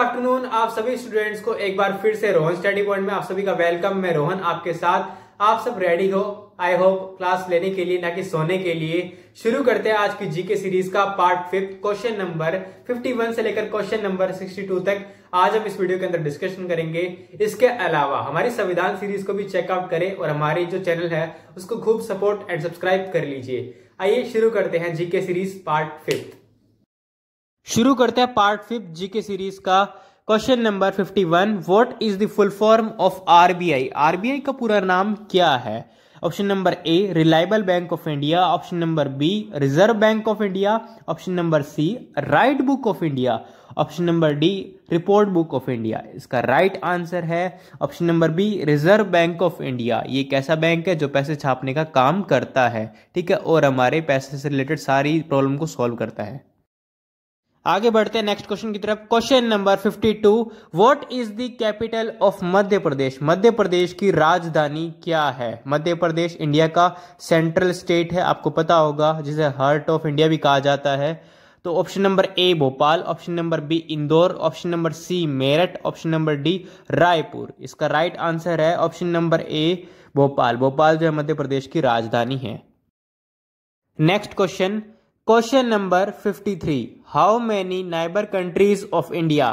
Afternoon आप सभी students को एक बार फिर से रोहन स्टडी पॉइंट में आप सभी का वेलकम मैं रोहन आपके साथ आप सब रेडी हो आई होप क्लास लेने के लिए ना कि सोने के लिए शुरू करते हैं आज की जीके सीरीज का पार्ट फिफ्थ क्वेश्चन नंबर 51 से लेकर क्वेश्चन नंबर 62 तक आज हम इस वीडियो के अंदर डिस्कशन करेंगे इसके अलावा हमारी संविधान सीरीज को भी चेकआउट करें और हमारी जो चैनल है उसको खूब सपोर्ट एंड सब्सक्राइब कर लीजिए आइए शुरू करते हैं जीके सीरीज पार्ट फिफ्थ शुरू करते हैं पार्ट फिफ्थ जीके सीरीज का question number 51 what is the full form of RBI RBI का पूरा नाम क्या है option number A reliable bank of India option number B reserve bank of India option number C right book of India option number D report book of India इसका right right answer है option number B reserve bank of India ये एक ऐसा bank है जो पैसे छापने का काम करता है ठीक है और हमारे पैसे से रिलेटेड सारी प्रॉब्लम को सॉल्व करता है आगे बढ़ते हैं नेक्स्ट क्वेश्चन की तरफ question number 52 what is the capital of Madhya Pradesh Madhya Pradesh की राजधानी क्या है मध्य प्रदेश इंडिया का सेंट्रल स्टेट है आपको पता होगा जिसे हार्ट ऑफ इंडिया भी कहा जाता है तो option number A Bhopal option number B Indore option number C Meerut option number D Raipur इसका राइट right आंसर है option number A Bhopal Bhopal जो है मध्य प्रदेश की राजधानी है next question question number 53 how many neighbour countries of India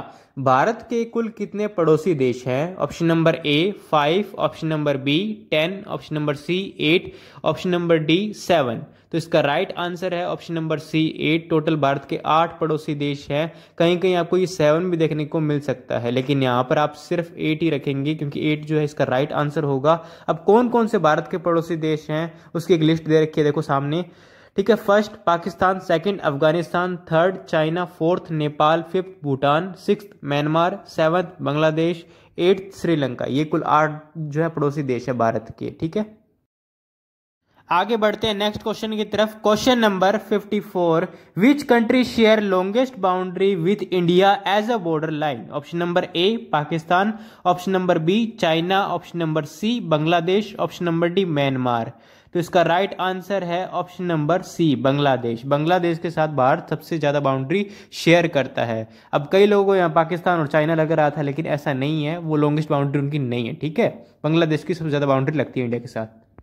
Bharat के कुल कितने पड़ोसी देश हैं option number A five option number B ten option number C eight option number D seven तो इसका राइट right आंसर है option number C eight total Bharat के आठ पड़ोसी देश हैं कहीं कहीं आपको ये सेवन भी देखने को मिल सकता है लेकिन यहाँ पर आप सिर्फ एट ही रखेंगे क्योंकि एट जो है इसका राइट right आंसर होगा अब कौन कौन से भारत के पड़ोसी देश हैं उसकी एक लिस्ट दे रखी है देखो सामने ठीक है first Pakistan second Afghanistan third China fourth Nepal fifth Bhutan six Myanmar seventh Bangladesh eighth Sri Lanka ये कुल आठ जो है पड़ोसी देश है भारत के ठीक है आगे बढ़ते हैं नेक्स्ट क्वेश्चन की तरफ question number 54 which country share longest boundary with India as a border line option number A Pakistan option number B China option number C Bangladesh option number D Myanmar तो इसका राइट आंसर है option number C Bangladesh Bangladesh के साथ भारत सबसे ज़्यादा boundary share करता है अब कई लोगों को यहाँ पाकिस्तान और चाइना लग रहा था लेकिन ऐसा नहीं है वो लॉन्गेस्ट बाउंड्री उनकी नहीं है ठीक है बांग्लादेश की सबसे ज़्यादा बाउंड्री लगती है इंडिया के साथ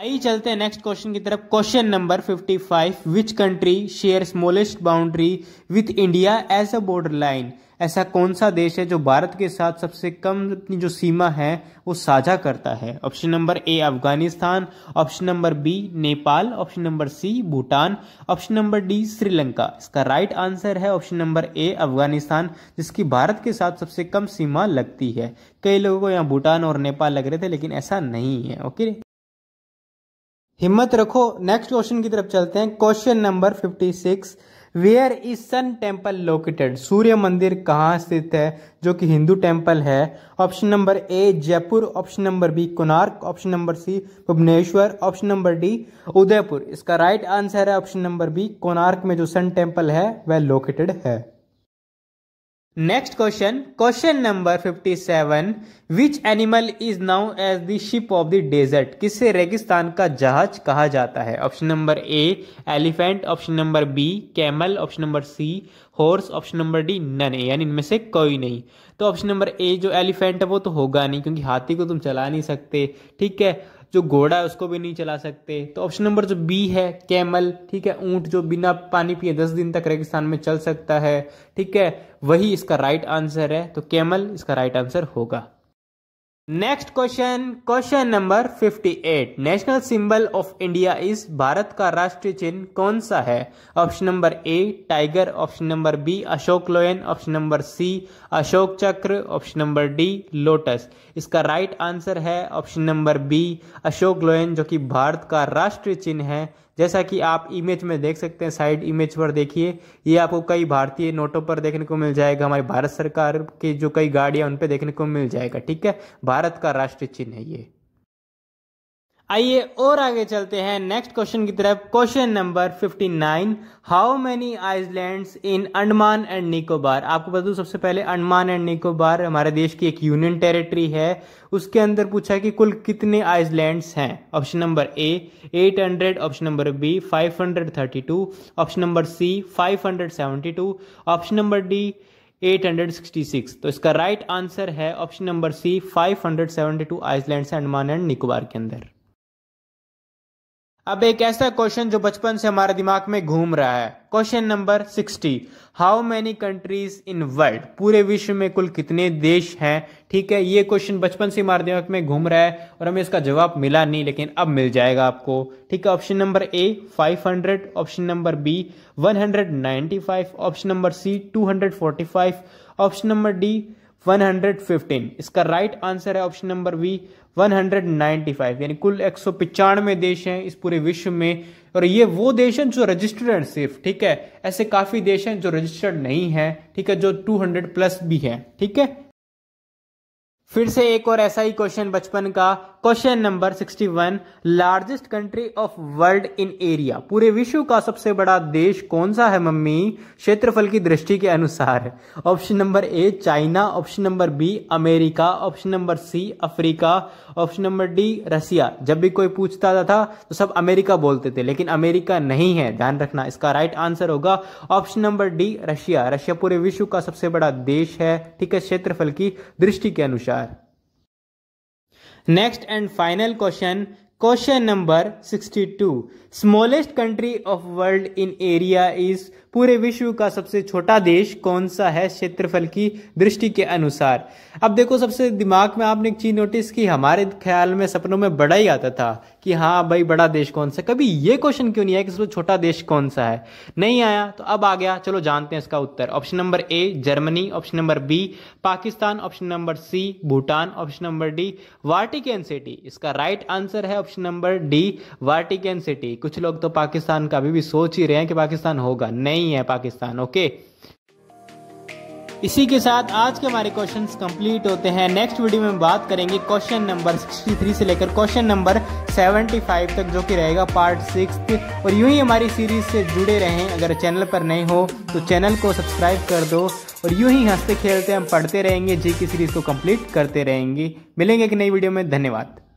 आइए चलते हैं नेक्स्ट क्वेश्चन की तरफ question number 55 which country share smallest boundary with India as a border line ऐसा कौन सा देश है जो भारत के साथ सबसे कम अपनी जो सीमा है वो साझा करता है option number A Afghanistan option number B Nepal option number C Bhutan option number D Sri Lanka इसका राइट आंसर है ऑप्शन नंबर ए अफगानिस्तान जिसकी भारत के साथ सबसे कम सीमा लगती है कई लोगों को यहाँ भूटान और नेपाल लग रहे थे लेकिन ऐसा नहीं है ओके हिम्मत रखो नेक्स्ट क्वेश्चन की तरफ चलते हैं question number fifty six where is sun temple located सूर्य मंदिर कहाँ स्थित है जो कि हिंदू टेम्पल है option number A Jaipur option number B Konark option number C Bhubaneswar option number D Udaipur इसका राइट आंसर है ऑप्शन नंबर बी कोणार्क में जो सन टेम्पल है वह लोकेटेड है next question question number 57 which animal is known as the ship of the desert किसे रेगिस्तान का जहाज कहा जाता है option number A elephant option number B camel option number C horse option number D none यानी इनमें से कोई नहीं तो ऑप्शन नंबर ए जो एलिफेंट है वो तो होगा नहीं क्योंकि हाथी को तुम चला नहीं सकते ठीक है जो घोड़ा है उसको भी नहीं चला सकते तो ऑप्शन नंबर जो बी है कैमल ठीक है ऊंट जो बिना पानी पिए दस दिन तक रेगिस्तान में चल सकता है ठीक है वही इसका राइट आंसर है तो कैमल इसका राइट आंसर होगा next question question number 58 national symbol of India इस भारत का राष्ट्रीय चिन्ह कौन सा है option number A tiger option number B Ashok lion option number C Ashok Chakra option number D lotus इसका राइट right आंसर है option number B Ashok lion जो कि भारत का राष्ट्रीय चिन्ह है जैसा कि आप इमेज में देख सकते हैं साइड इमेज पर देखिए ये आपको कई भारतीय नोटों पर देखने को मिल जाएगा हमारी भारत सरकार की जो कई गाड़ियाँ उन पर देखने को मिल जाएगा ठीक है भारत का राष्ट्रीय चिन्ह है ये आइए और आगे चलते हैं नेक्स्ट क्वेश्चन की तरफ question number 59 how many island in Andaman and Nicobar आपको बता दूं सबसे पहले अंडमान एंड निकोबार हमारे देश की एक यूनियन टेरिटरी है उसके अंदर पूछा कि कुल कितने आइसलैंड हैं option number A 800 option number B 532 option number C 572 option number D 866 तो इसका राइट right आंसर है ऑप्शन नंबर सी 572 आइसलैंड से अंडमान एंड निकोबार के अंदर अब एक ऐसा क्वेश्चन जो बचपन से हमारे दिमाग में घूम रहा है question number sixty how many countries in world पूरे विश्व में कुल कितने देश हैं ठीक है ये क्वेश्चन बचपन से हमारे दिमाग में घूम रहा है और हमें इसका जवाब मिला नहीं लेकिन अब मिल जाएगा आपको ठीक है option number A 500 option number B 195 option number C 245 option number D 115 इसका राइट right आंसर है ऑप्शन नंबर वी 195 यानी कुल एक सौ देश हैं इस पूरे विश्व में और ये वो देश हैं जो रजिस्टर्ड हैं सिर्फ ठीक है ऐसे काफ़ी देश हैं जो रजिस्टर्ड नहीं हैं ठीक है जो 200 प्लस भी हैं ठीक है फिर से एक और ऐसा ही क्वेश्चन बचपन का question number 61 largest country of world in area पूरे विश्व का सबसे बड़ा देश कौन सा है मम्मी क्षेत्रफल की दृष्टि के अनुसार है option number A China option number B America option number C Africa option number D Russia जब भी कोई पूछता था तो सब अमेरिका बोलते थे लेकिन अमेरिका नहीं है ध्यान रखना इसका राइट आंसर होगा option number D Russia Russia पूरे विश्व का सबसे बड़ा देश है ठीक है क्षेत्रफल की दृष्टि के अनुसार Next and final question, question number 62. Smallest country of world in area is पूरे विश्व का सबसे छोटा देश कौन सा है क्षेत्रफल की दृष्टि के अनुसार अब देखो सबसे दिमाग में आपने एक चीज नोटिस की हमारे ख्याल में सपनों में बड़ा ही आता था कि हाँ भाई बड़ा देश कौन सा कभी ये क्वेश्चन क्यों नहीं आया कि सबसे छोटा देश कौन सा है नहीं आया तो अब आ गया चलो जानते हैं इसका उत्तर option number A Germany option number B Pakistan option number C Bhutan option number D Vatican city इसका राइट आंसर है option number D Vatican city कुछ लोग तो पाकिस्तान का अभी भी सोच ही रहे हैं कि पाकिस्तान होगा नहीं नहीं है पाकिस्तान ओके इसी के साथ आज के हमारे क्वेश्चन कंप्लीट होते हैं नेक्स्ट वीडियो में बात करेंगे क्वेश्चन नंबर 63 से लेकर क्वेश्चन नंबर 75 तक जो कि रहेगा पार्ट सिक्स और यूं ही हमारी सीरीज से जुड़े रहें अगर चैनल पर नए हो तो चैनल को सब्सक्राइब कर दो और यूं ही हंसते खेलते हम पढ़ते रहेंगे जी की सीरीज़ को कंप्लीट करते रहेंगे मिलेंगे एक नई वीडियो में धन्यवाद